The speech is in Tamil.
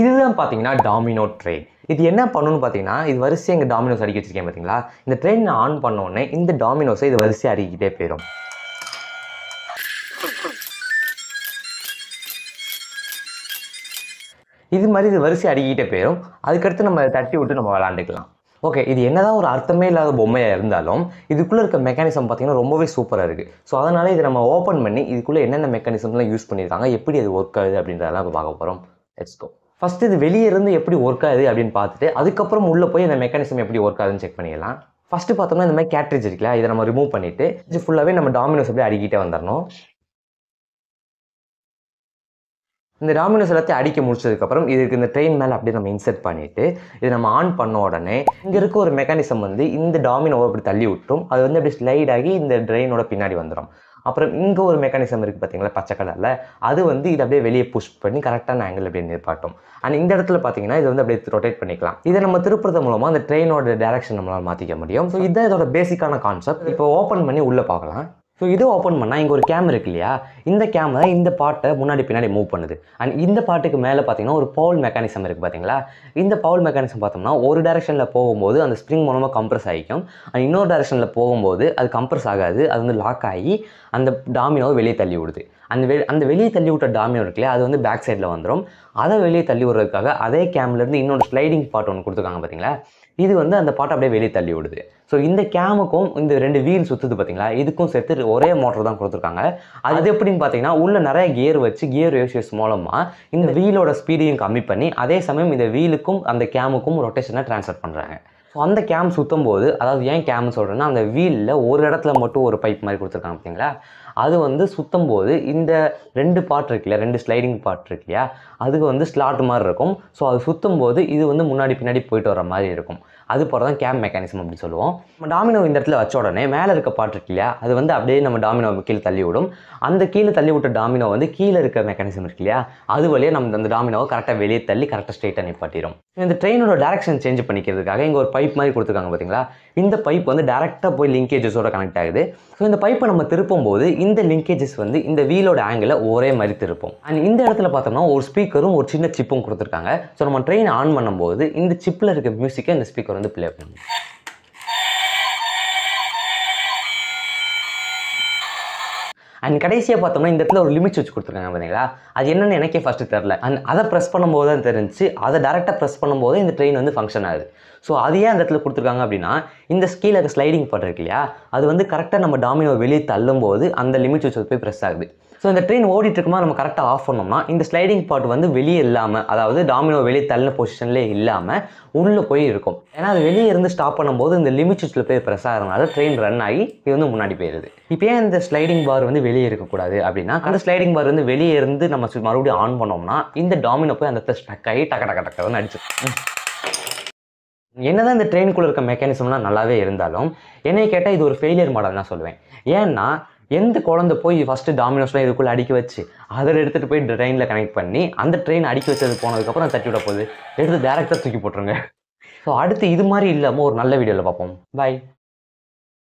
இதுதான் பார்த்தீங்கன்னா டாமினோ ட்ரெயின் இது என்ன பண்ணுன்னு பார்த்தீங்கன்னா இது வரிசையாக எங்கள் டாமினோஸ் அடிக்க வச்சிருக்கேன் பார்த்தீங்களா இந்த ட்ரெயின் ஆன் பண்ணோடனே இந்த டாமினோஸை இது வரிசையாக அடிக்கிட்டே போயிடும் இது மாதிரி இது வரிசை அடிக்கிட்டே போயிடும் அதுக்கடுத்து நம்ம தட்டி விட்டு நம்ம விளாண்டுக்கலாம் ஓகே இது என்னதான் ஒரு அர்த்தமே இல்லாத பொம்மையாக இருந்தாலும் இதுக்குள்ளே இருக்க மெக்கானிசம் பார்த்தீங்கன்னா ரொம்பவே சூப்பராக இருக்குது ஸோ அதனால் இதை நம்ம ஓப்பன் பண்ணி இதுக்குள்ளே என்னென்ன மெக்கானிசம்லாம் யூஸ் பண்ணியிருக்காங்க எப்படி அது ஒர்க் ஆகுது அப்படின்றதெல்லாம் இப்போ பார்க்க போகிறோம் லெட்ஸ்கோ ஃபஸ்ட்டு இது வெளியே இருந்து எப்படி ஒர்க் ஆகுது அப்படின்னு பார்த்துட்டு அதுக்கப்புறம் உள்ளே போய் அந்த மெக்கானிசம் எப்படி ஒர்க் ஆகுதுன்னு செக் பண்ணிடலாம் ஃபஸ்ட்டு பார்த்தோம்னா இந்த மாதிரி கேட்ரிஜ் இருக்குல்ல இதை நம்ம ரிமூவ் பண்ணிவிட்டு இது ஃபுல்லாகவே நம்ம டாமினோஸ் அப்படியே அடிக்கிட்டே வந்துடணும் இந்த டாமினோஸ் எல்லாத்தையும் அடிக்க முடிச்சதுக்கப்புறம் இதுக்கு இந்த ட்ரெயின் மேலே அப்படியே நம்ம இன்சர்ட் பண்ணிவிட்டு இது நம்ம ஆன் பண்ண உடனே இங்கே இருக்க ஒரு மெக்கானிசம் வந்து இந்த டாமினோவை அப்படி தள்ளி விட்டுரும் அது வந்து அப்படி ஸ்லைட் ஆகி இந்த ட்ரெயினோட பின்னாடி வந்துடும் அப்புறம் இங்கே ஒரு மெக்கானிசம் இருக்குது பார்த்தீங்களா பச்சை கலரில் அது வந்து இதை அப்படியே வெளியே புஷ் பண்ணி கரெக்டான ஆங்கிள் அப்படியே நிற்பாட்டும் அண்ட் இந்த இடத்துல பார்த்தீங்கன்னா இது வந்து அப்படியே ரொட்டேட் பண்ணிக்கலாம் இதை நம்ம திருப்புறது மூலமாக அந்த ட்ரெயினோட டேரக்ஷன் நம்மளால் மாற்றிக்க முடியும் ஸோ இதுதான் இதோட பேசிக்கான கான்செப்ட் இப்போ ஓப்பன் பண்ணி உள்ளே பார்க்கலாம் ஸோ இதை ஓப்பன் பண்ணால் இங்கே ஒரு கேம் இருக்கு இல்லையா இந்த கேமரா இந்த பாட்டை முன்னாடி பின்னாடி மூவ் பண்ணுது அண்ட் இந்த பாட்டுக்கு மேலே பார்த்தீங்கன்னா ஒரு பவுல் மெக்கானிசம் இருக்குது பார்த்தீங்களா இந்த பவுல் மெக்கானிசம் பார்த்தோம்னா ஒரு டேரக்ஷனில் போகும்போது அந்த ஸ்ப்ரிங் மூலமாக கம்ப்ரஸ் ஆகிக்கும் அண்ட் இன்னொரு டேரக்ஷனில் போகும்போது அது கம்ப்ரஸ் ஆகாது அது வந்து லாக் ஆகி அந்த டாமினோவை வெளியே தள்ளி விடுது அந்த வெ அந்த வெளியே தள்ளி விட்ட டாமினோ இருக்குல்லையா அது வந்து பேக் சைடில் வந்துடும் அதை வெளியே தள்ளி விடுறதுக்காக அதே கேம்லேருந்து இன்னொரு ஸ்லைடிங் பாட் ஒன்று கொடுத்துருக்காங்க பார்த்தீங்களா இது வந்து அந்த பாட்டை அப்படியே வெளியே தள்ளி விடுது ஸோ இந்த கேமுக்கும் இந்த ரெண்டு வீல் சுற்றுது பார்த்தீங்களா இதுக்கும் சேர்த்து ஒரே மோட்டர் தான் கொடுத்துருக்காங்க அது எப்படின்னு பார்த்தீங்கன்னா உள்ளே நிறைய கியர் வச்சு கியர் ரேஷியோஸ் மூலமாக இந்த வீலோட ஸ்பீடையும் கம்மி பண்ணி அதே சமயம் இந்த வீலுக்கும் அந்த கேமுக்கும் ரொட்டேஷனை ட்ரான்ஸ்ஃபர் பண்ணுறாங்க ஸோ அந்த கேம் சுற்றும் போது அதாவது ஏன் கேம்னு சொல்கிறேன்னா அந்த வீலில் ஒரு இடத்துல மட்டும் ஒரு பைப் மாதிரி கொடுத்துருக்காங்க பார்த்தீங்களா அது வந்து சுற்றும் போது இந்த ரெண்டு பார்ட் இருக்கு இல்லையா ரெண்டு ஸ்லைடிங் பார்ட் இருக்கு இல்லையா அதுக்கு வந்து ஸ்லாட் மாதிரி இருக்கும் ஸோ அது சுத்தும் போது இது வந்து முன்னாடி பின்னாடி போயிட்டு வர மாதிரி இருக்கும் அது போகிறதான் தான் கேம் மெக்கானிசம் அப்படின்னு சொல்லுவோம் நம்ம டாமினோ இந்த இடத்துல வச்ச உடனே மேலே இருக்க பாட்டு இருக்கு இல்லையா அது வந்து அப்படியே நம்ம டாமினோ கீழே தள்ளி விடும் அந்த கீழே தள்ளி விட்ட டாமினோ வந்து கீழே இருக்க மெக்கானிசம் இருக்கு இல்லையா அது வழியாக நம்ம அந்த டாமினோவை கரெக்டாக வெளியே தள்ளி கரெக்டாக ஸ்ட்ரெயிட்டாக நிப்பாட்டிடும் இந்த ட்ரெயினோட டேரக்ஷன் சேஞ்ச் பண்ணிக்கிறதுக்காக இங்கே ஒரு பைப் மாதிரி கொடுத்துருக்காங்க பார்த்தீங்களா இந்த பைப் வந்து டேரெக்டாக போய் லிங்கேஜஸோட கனெக்ட் ஆகுது ஸோ இந்த பைப்பை நம்ம திருப்பும் போது இந்த லிங்கேஜஸ் வந்து இந்த வீலோட ஆங்கிளை ஒரே மாதிரி திருப்போம் அண்ட் இந்த இடத்துல பார்த்தோம்னா ஒரு ஸ்பீக்கரும் ஒரு சின்ன சிப்பும் கொடுத்துருக்காங்க ஸோ நம்ம ட்ரெயின் ஆன் பண்ணும்போது இந்த சிப்பில் இருக்க மியூசிக்கை இந்த ஸ்பீக்கர் வந்து ப்ளே பண்ணும் அண்ட் கடைசியாக பார்த்தோம்னா இந்த இடத்துல ஒரு லிமிட் வச்சு கொடுத்துருக்காங்க பார்த்தீங்களா அது என்னென்னு எனக்கே ஃபஸ்ட்டு தெரில அண்ட் அதை ப்ரெஸ் பண்ணும்போது தான் தெரிஞ்சு அதை டேரெக்டாக ப்ரெஸ் பண்ணும்போது இந்த ட்ரெயின் வந்து ஃபங்க்ஷன் ஆகுது ஸோ அது ஏன் அந்த இடத்துல கொடுத்துருக்காங்க அப்படின்னா இந்த ஸ்கீல ஸ்லைடிங் பண்ணுறது இல்லையா அது வந்து கரெக்டாக நம்ம டாமினோ வெளியே தள்ளும்போது அந்த லிமிட் வச்சு போய் ப்ரெஸ் ஆகுது ஸோ இந்த ட்ரெயின் ஓடிட்டு நம்ம கரெக்டாக ஆஃப் பண்ணோம்னா இந்த ஸ்லைடிங் பார்ட் வந்து வெளியே இல்லாமல் அதாவது டாமினோ வெளியே தள்ள பொசிஷன்லேயே இல்லாமல் உள்ளே போய் இருக்கும் ஏன்னா அது வெளியே இருந்து ஸ்டாப் பண்ணும்போது இந்த லிமிட் சுவிட்சில் போய் ப்ரெஸ் ஆகிறதுனால ட்ரெயின் ரன் ஆகி இது வந்து முன்னாடி போயிடுது இப்போ ஏன் இந்த ஸ்லைடிங் பார் வந்து வெளியே இருக்கக்கூடாது அப்படின்னா அந்த ஸ்லைடிங் பார் வந்து வெளியே இருந்து நம்ம மறுபடியும் ஆன் பண்ணோம்னா இந்த டாமினோ போய் அந்த இடத்துல ஸ்டக் ஆகி டக்க டக்க டக்கன்னு அடிச்சிருக்கோம் என்னதான் இந்த ட்ரெயினுக்குள்ளே இருக்க மெக்கானிசம்லாம் நல்லாவே இருந்தாலும் என்னை கேட்டால் இது ஒரு ஃபெயிலியர் மாடல் தான் சொல்லுவேன் ஏன்னா எந்த குழந்தை போய் ஃபஸ்ட்டு டாமினோஸ்லாம் இதுக்குள்ளே அடிக்க வச்சு அதில் எடுத்துகிட்டு போய் ட்ரெயினில் கனெக்ட் பண்ணி அந்த ட்ரெயின் அடிக்க வச்சது போனதுக்கப்புறம் தட்டி விட போகுது எடுத்து டேரக்டாக தூக்கி போட்டுருங்க ஸோ அடுத்து இது மாதிரி இல்லாமல் ஒரு நல்ல வீடியோவில் பார்ப்போம் பாய்